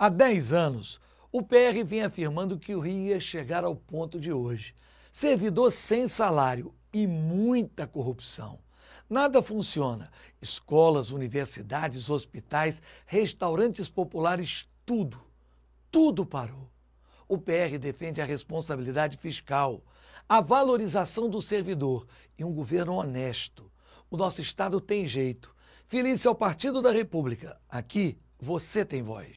Há 10 anos, o PR vem afirmando que o Rio ia chegar ao ponto de hoje. Servidor sem salário e muita corrupção. Nada funciona. Escolas, universidades, hospitais, restaurantes populares, tudo, tudo parou. O PR defende a responsabilidade fiscal, a valorização do servidor e um governo honesto. O nosso Estado tem jeito. Feliz ao é Partido da República. Aqui você tem voz.